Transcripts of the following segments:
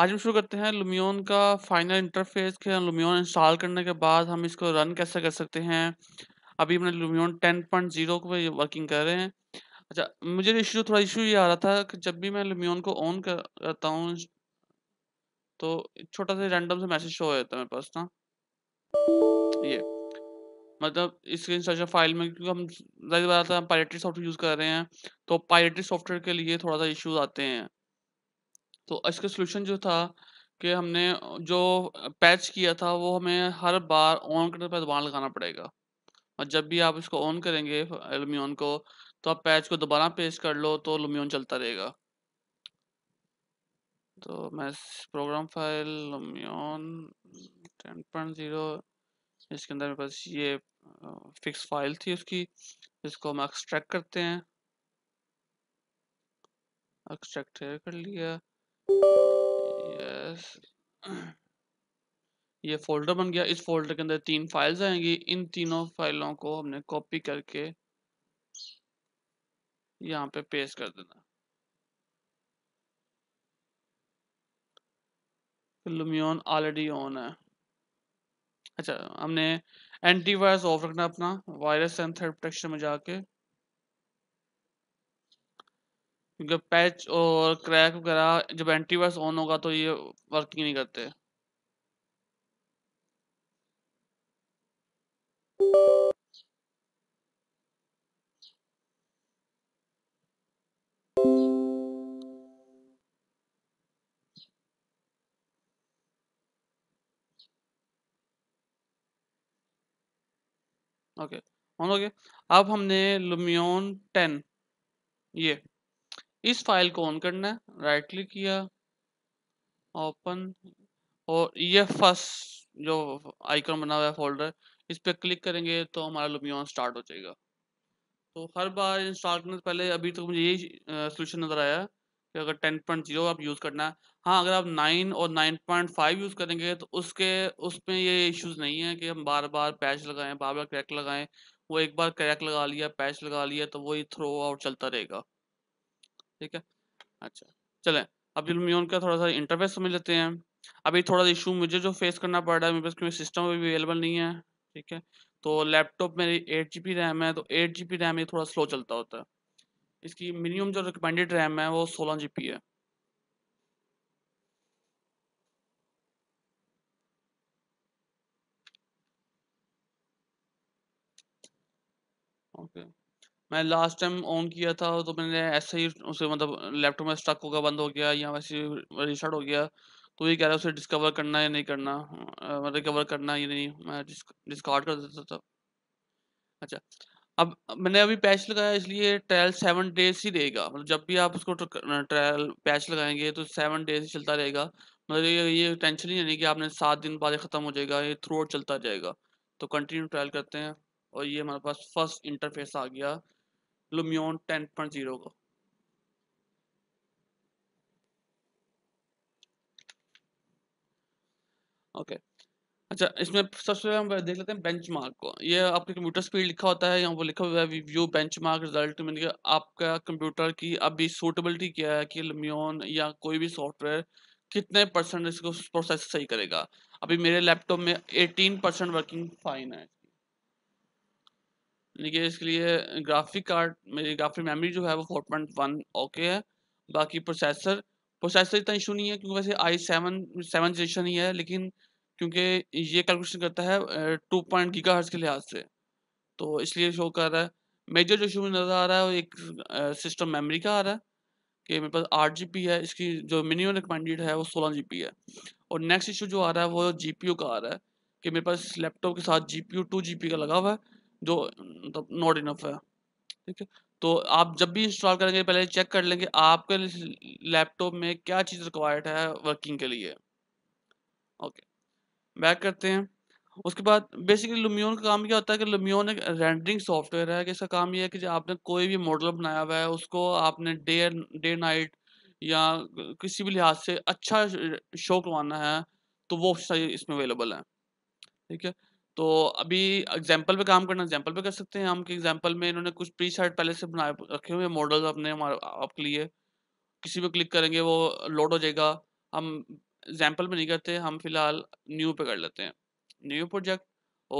आज हम शुरू करते हैं लुमियोन का फाइनल इंटरफेस के लुमियोन इंस्टॉल करने के बाद हम इसको रन कैसे कर सकते हैं अभी हमने लुमियोन 10.0 को वर्किंग कर रहे हैं अच्छा मुझे इशू तो थोड़ा इशू ये आ रहा था कि जब भी मैं लुमियोन को ऑन करता हूँ तो छोटा सा रैंडम से मैसेज शो हो जाता है मेरे पास ना ये मतलब इसके इंस्टॉलेशन फाइल में क्योंकि हम ज़्यादा बात पायरेटरी सॉफ्टवेयर यूज़ कर रहे हैं तो पायरेटरी सॉफ्टवेयर के लिए थोड़ा सा इश्यूज आते हैं तो इसका सोल्यूशन जो था कि हमने जो पैच किया था वो हमें हर बार ऑन करने पर दोबारा लगाना पड़ेगा और जब भी आप इसको ऑन करेंगे एलुमिनियम को तो आप पैच को दोबारा पेश कर लो तो लुमियन चलता रहेगा तो मैं program file Lumion ten point zero इसके अंदर मेरे पास ये फिक्स फाइल थी उसकी इसको हम एक्सट्रैक्ट करते हैं एक्सट्रैक्ट कर लिया यस ये फोल्डर बन गया इस फोल्डर के अंदर तीन फाइल्स आएंगी इन तीनों फाइलों को हमने कॉपी करके यहाँ पे पेस्ट कर देना लुमियन ऑलरेडी ऑन है अच्छा हमने एंटीवायरस ऑफ रखना अपना वायरस एंड थर्ड प्रोटेक्शन में जाके क्योंकि पैच और क्रैक वगैरह जब एंटीवायरस ऑन होगा तो ये वर्किंग नहीं करते ओके okay, ऑन हो अब हमने लुमियोन टेन ये इस फाइल को ऑन करना है राइट क्लिक किया ओपन और ये फर्स्ट जो आइकन बना हुआ है फोल्डर इस पर क्लिक करेंगे तो हमारा लुमियन स्टार्ट हो जाएगा तो हर बार इंस्टॉल करने से पहले अभी तक तो मुझे यही सोल्यूशन नज़र आया कि अगर टेन पॉइंट जीरो आप यूज़ करना है हाँ अगर आप नाइन और नाइन पॉइंट फाइव यूज़ करेंगे तो उसके उसमें ये इश्यूज़ नहीं है कि हम बार बार पैच लगाएं बार बार क्रैक लगाएं वो एक बार क्रैक लगा लिया पैच लगा लिया तो वही थ्रो आउट चलता रहेगा ठीक है अच्छा चले अब लुमियन का थोड़ा सा इंटरफेस समझ लेते हैं अभी थोड़ा सा इशू मुझे जो फेस करना पड़ रहा है मेरे पास क्योंकि सिस्टम अभी अवेलेबल नहीं है ठीक है तो लैपटॉप मेरी एट जी रैम है तो एट जी रैम ये थोड़ा स्लो चलता होता है इसकी मिनिमम जो रिकमेंडेड रैम है वो सोलह जी है ओके okay. मैं लास्ट टाइम ऑन किया था तो मैंने ऐसे ही उसे मतलब लैपटॉप में स्टक होगा बंद हो गया या वैसे रिस्टार्ट हो गया तो ये कह रहा है उसे डिस्कवर करना या नहीं करना मतलब रिकवर करना या नहीं मैं डिस्कार्ड कर देता था अच्छा अब मैंने अभी पैच लगाया इसलिए ट्रायल सेवन डेज ही रहेगा मतलब जब भी आप उसको ट्रायल पैच लगाएंगे तो सेवन डेज ही चलता रहेगा मतलब ये ये टेंशन ही नहीं कि आपने सात दिन बाद ख़त्म हो जाएगा ये थ्रू आउट चलता जाएगा तो कंटिन्यू ट्रायल करते हैं और ये हमारे पास फर्स्ट इंटरफेस आ गया लुमियोन 10.0 को ओके अच्छा इसमें सबसे पहले हम देख लेते हैं बेंचमार्क को ये आपके कंप्यूटर स्पीड लिखा होता है यहाँ वो लिखा हुआ है व्यू बेंचमार्क रिजल्ट में आपका कंप्यूटर की अभी सूटेबिलिटी क्या है कि लुमियोन या कोई भी सॉफ्टवेयर कितने परसेंट इसको प्रोसेस सही करेगा अभी मेरे लैपटॉप में 18 परसेंट वर्किंग फाइन है यानी कि इसके लिए ग्राफिक कार्ड मेरी ग्राफिक मेमोरी जो है वो फोर पॉइंट वन ओके है बाकी प्रोसेसर प्रोसेसर इतना इशू नहीं है क्योंकि वैसे आई सेवन सेवन जनरेशन ही है लेकिन क्योंकि ये कैलकुलेशन करता है टू पॉइंट गीगा हर्स के लिहाज से तो इसलिए शो कर रहा है मेजर जो इशू नज़र आ रहा है वो एक सिस्टम मेमरी का आ रहा है कि मेरे पास आठ जी है इसकी जो मिनिमम रिकमेंडेड है वो सोलह जी है और नेक्स्ट इशू जो आ रहा है वो जी का आ रहा है कि मेरे पास लैपटॉप के साथ जी पी टू जी का लगा हुआ है जो मतलब नॉट इनफ है ठीक है तो आप जब भी इंस्टॉल करेंगे पहले चेक कर लेंगे आपके लैपटॉप में क्या चीज़ रिक्वायर्ड है वर्किंग के लिए ओके बैक करते हैं उसके बाद बेसिकली लुमियोन का काम क्या होता है कि लुमियोन एक रेंडरिंग सॉफ्टवेयर है कि इसका काम यह है कि आपने कोई भी मॉडल बनाया हुआ है उसको आपने डे डे नाइट या किसी भी लिहाज से अच्छा शो करवाना है तो वो सही इसमें अवेलेबल है ठीक है तो अभी एग्जाम्पल पे काम करना एग्जाम्पल पे कर सकते हैं हम कि एग्जाम्पल में इन्होंने कुछ प्री शर्ट पहले से बनाए रखे हुए मॉडल्स अपने आपके लिए किसी पे क्लिक करेंगे वो लोड हो जाएगा हम एग्जाम्पल में नहीं करते हम फिलहाल न्यू पे कर लेते हैं न्यू प्रोजेक्ट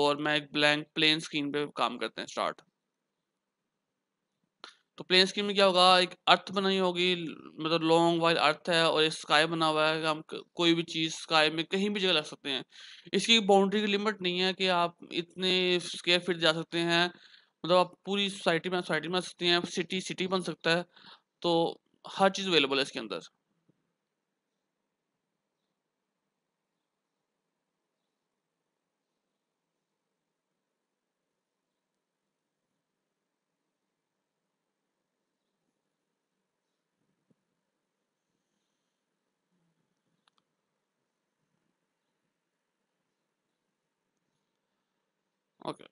और मैं एक ब्लैंक प्लेन स्क्रीन पे काम करते हैं स्टार्ट तो प्लेन स्क्रीन में क्या होगा एक अर्थ बनाई होगी मतलब लॉन्ग वाइड अर्थ है और एक स्काई बना हुआ है हम कोई भी चीज़ स्काई में कहीं भी जगह लग सकते हैं इसकी बाउंड्री की लिमिट नहीं है कि आप इतने स्केयर फीट जा सकते हैं मतलब आप पूरी सोसाइटी में सोसाइटी में आ सकते हैं सिटी सिटी बन सकता है तो हर चीज़ अवेलेबल है इसके अंदर Okay.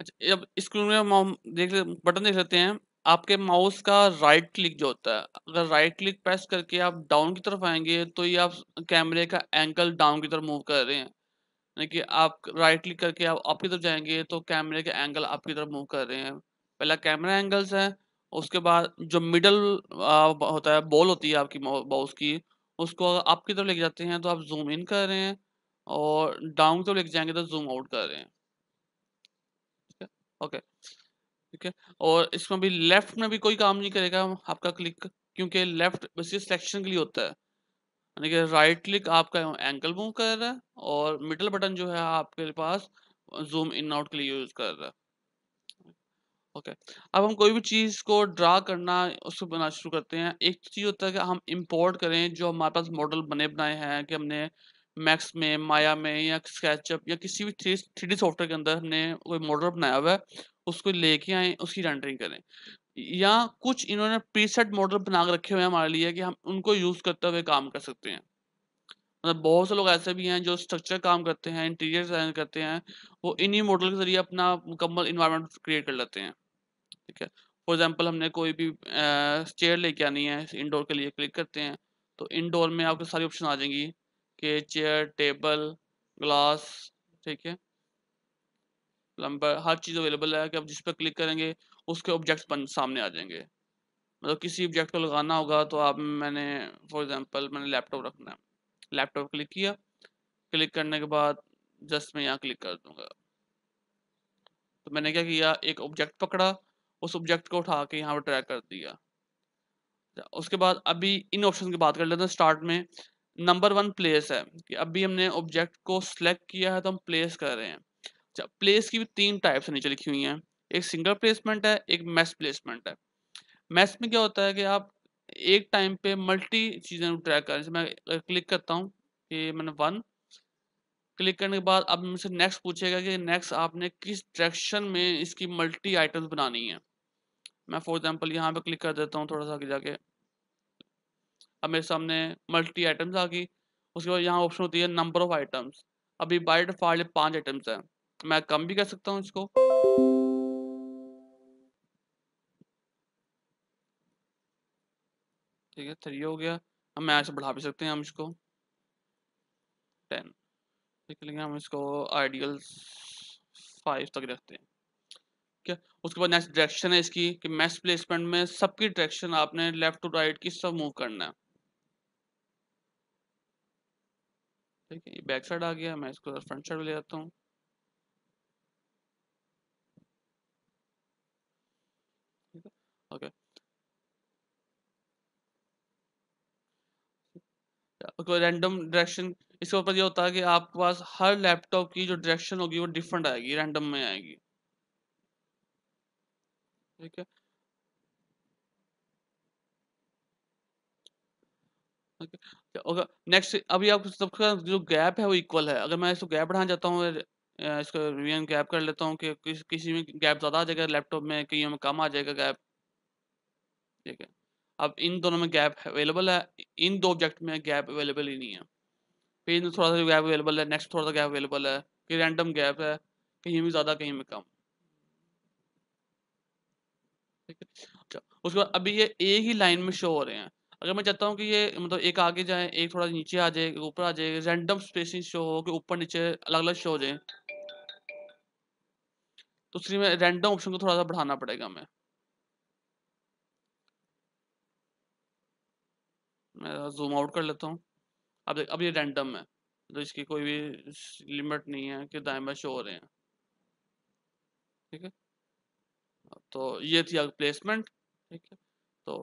अच्छा अब स्क्रीन में हम देख ले बटन देख लेते हैं आपके माउस का राइट क्लिक जो होता है अगर राइट क्लिक प्रेस करके आप डाउन की तरफ आएंगे तो ये आप कैमरे का एंगल डाउन की तरफ मूव कर रहे हैं यानी कि आप राइट क्लिक करके आप आपकी तरफ जाएंगे तो कैमरे का एंगल आपकी तरफ मूव कर रहे हैं पहला कैमरा एंगल्स है उसके बाद जो मिडल होता है बॉल होती है आपकी माउस की उसको अगर अप की तरफ लेके जाते हैं तो आप जूम इन कर रहे हैं और डाउन की तरफ लेके जाएंगे तो जूम आउट कर रहे हैं ठीक है ओके ठीक है और इसमें भी लेफ्ट में भी कोई काम नहीं करेगा आपका क्लिक क्योंकि लेफ्ट बस ये सिलेक्शन के लिए होता है यानी कि राइट क्लिक आपका एंकल मूव कर रहा है और मिडल बटन जो है आपके पास जूम इन आउट के लिए यूज़ कर रहा है ओके अब हम कोई भी चीज़ को ड्रा करना उसको बनाना शुरू करते हैं एक तो चीज़ होता है कि हम इंपोर्ट करें जो हमारे पास मॉडल बने बनाए हैं कि हमने मैक्स में माया में या स्केचअप या किसी भी थ्री थ्री सॉफ्टवेयर के अंदर हमने कोई मॉडल बनाया हुआ है उसको लेके आए उसकी रेंडरिंग करें या कुछ इन्होंने प्रीसेट मॉडल बना के रखे हुए हैं हमारे लिए कि हम उनको यूज़ करते हुए काम कर सकते हैं मतलब बहुत से लोग ऐसे भी हैं जो स्ट्रक्चर काम करते हैं इंटीरियर डिज़ाइन करते हैं वो इन्हीं मॉडल के जरिए अपना मुकम्मल इन्वायरमेंट क्रिएट कर लेते हैं ठीक है फॉर एग्जाम्पल हमने कोई भी चेयर लेके आनी है इनडोर के लिए क्लिक करते हैं तो इनडोर में आपको सारी ऑप्शन आ जाएंगी कि चेयर टेबल ग्लास ठीक है लंबर हर चीज़ अवेलेबल है कि आप जिस पर क्लिक करेंगे उसके ऑब्जेक्ट्स सामने आ जाएंगे मतलब किसी ऑब्जेक्ट को लगाना होगा तो आप मैंने फॉर एग्जांपल मैंने लैपटॉप रखना है लैपटॉप क्लिक किया क्लिक करने के बाद जस्ट मैं यहाँ क्लिक कर दूंगा तो मैंने क्या किया एक ऑब्जेक्ट पकड़ा उस ऑब्जेक्ट को उठा के यहाँ पर ट्रैक कर दिया उसके बाद अभी इन ऑप्शन की बात कर लेते हैं स्टार्ट में नंबर वन प्लेस है कि अभी हमने ऑब्जेक्ट को सिलेक्ट किया है तो हम प्लेस कर रहे हैं अच्छा प्लेस की भी तीन टाइप्स नीचे लिखी हुई हैं एक सिंगल प्लेसमेंट है एक मैस प्लेसमेंट है मैस में क्या होता है कि आप एक टाइम पे मल्टी चीज़ें ट्रैक करें जैसे मैं क्लिक करता हूँ कि मैंने वन क्लिक करने के बाद अब मुझसे नेक्स्ट पूछेगा कि नेक्स्ट आपने किस डायरेक्शन में इसकी मल्टी आइटम्स बनानी है मैं फॉर एग्जांपल यहाँ पे क्लिक कर देता हूँ थोड़ा सा आगे जाके अब मेरे सामने मल्टी आइटम्स आ गई उसके बाद यहाँ ऑप्शन होती है नंबर ऑफ आइटम्स अभी बाई डिफॉल्ट पाँच आइटम्स हैं मैं कम भी कर सकता हूँ इसको ठीक है थ्री हो गया अब मैं ऐसे बढ़ा भी सकते हैं हम इसको टेन लिख लेंगे हम इसको आइडियल्स फाइव तक रखते हैं ठीक है उसके बाद नेक्स्ट डायरेक्शन है इसकी कि मैच प्लेसमेंट में सबकी डायरेक्शन आपने लेफ्ट टू राइट की सब मूव करना है ठीक है ये बैक साइड आ गया मैं इसको फ्रंट साइड ले जाता हूँ ओके रैंडम डायरेक्शन इसके ऊपर ये होता है कि आपके पास हर लैपटॉप की जो डायरेक्शन होगी वो डिफरेंट आएगी रैंडम में आएगी ठीक है ओके नेक्स्ट तो अभी आप सबका जो गैप है वो इक्वल है अगर मैं इसको गैप बढ़ाना चाहता हूँ इसको रिवीजन गैप कर लेता हूँ कि किस, किसी में गैप ज़्यादा आ जाएगा लैपटॉप में कहीं में कम आ जाएगा गैप ठीक है अब इन दोनों में गैप अवेलेबल है इन दो ऑब्जेक्ट में गैप अवेलेबल ही नहीं है फिर थोड़ा सा गैप अवेलेबल है नेक्स्ट थोड़ा सा गैप अवेलेबल है कि रैंडम गैप है कहीं में ज़्यादा कहीं में कम ठीक है अच्छा उसके बाद अभी ये एक ही लाइन में शो हो रहे हैं अगर मैं चाहता हूँ कि ये मतलब एक आगे जाए एक थोड़ा नीचे आ जाए ऊपर आ जाए रैंडम स्पेसिंग शो हो कि ऊपर नीचे अलग अलग शो हो जाए तो उसके में रैंडम ऑप्शन को थोड़ा सा बढ़ाना पड़ेगा हमें मैं जूम आउट कर लेता हूँ अब देख अब ये रैंडम है तो इसकी कोई भी लिमिट नहीं है कि दाएं में शो हो रहे हैं ठीक है तो ये थी प्लेसमेंट ठीक है तो